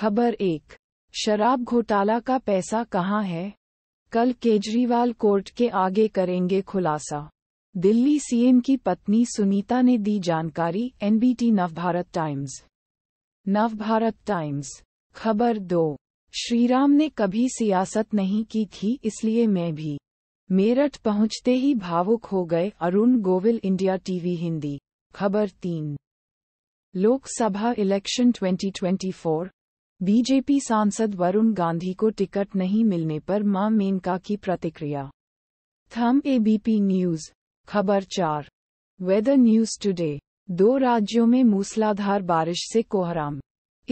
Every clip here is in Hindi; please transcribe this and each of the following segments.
खबर एक शराब घोटाला का पैसा कहाँ है कल केजरीवाल कोर्ट के आगे करेंगे खुलासा दिल्ली सीएम की पत्नी सुनीता ने दी जानकारी NBT Navbharat Times Navbharat Times खबर दो श्रीराम ने कभी सियासत नहीं की थी इसलिए मैं भी मेरठ पहुंचते ही भावुक हो गए अरुण गोविल इंडिया टीवी हिंदी खबर तीन लोकसभा इलेक्शन 2024 बीजेपी सांसद वरुण गांधी को टिकट नहीं मिलने पर मां मेनका की प्रतिक्रिया थम एबीपी न्यूज खबर चार वेदर न्यूज टुडे दो राज्यों में मूसलाधार बारिश से कोहराम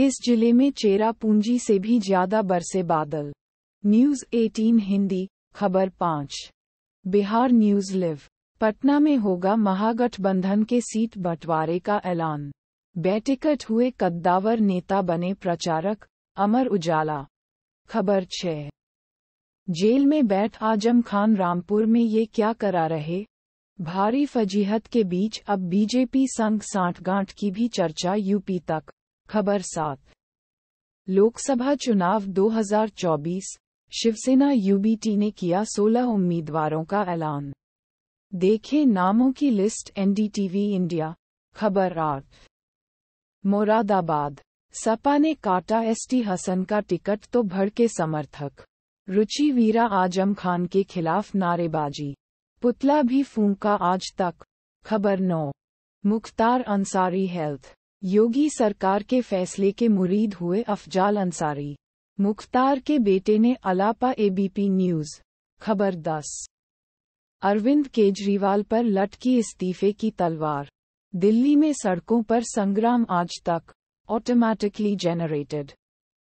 इस जिले में चेरा पूंजी से भी ज्यादा बरसे बादल न्यूज 18 हिंदी खबर पाँच बिहार न्यूज लिव पटना में होगा महागठबंधन के सीट बंटवारे का ऐलान बैटिकट हुए कद्दावर नेता बने प्रचारक अमर उजाला खबर छः जेल में बैठ आजम खान रामपुर में ये क्या करा रहे भारी फजीहत के बीच अब बीजेपी संघ साठगांठ की भी चर्चा यूपी तक खबर सात लोकसभा चुनाव 2024 शिवसेना यूबीटी ने किया 16 उम्मीदवारों का ऐलान देखें नामों की लिस्ट एनडीटीवी इंडिया खबर आठ मुरादाबाद सपा ने काटा एसटी हसन का टिकट तो भड़के समर्थक रुचि वीरा आजम खान के खिलाफ नारेबाजी पुतला भी फूंका आज तक खबर नौ मुख्तार अंसारी हेल्थ योगी सरकार के फैसले के मुरीद हुए अफजाल अंसारी मुख्तार के बेटे ने अलापा एबीपी न्यूज खबर दस अरविंद केजरीवाल पर लटकी इस्तीफे की तलवार दिल्ली में सड़कों पर संग्राम आज तक ऑटोमैटिकली जनरेटेड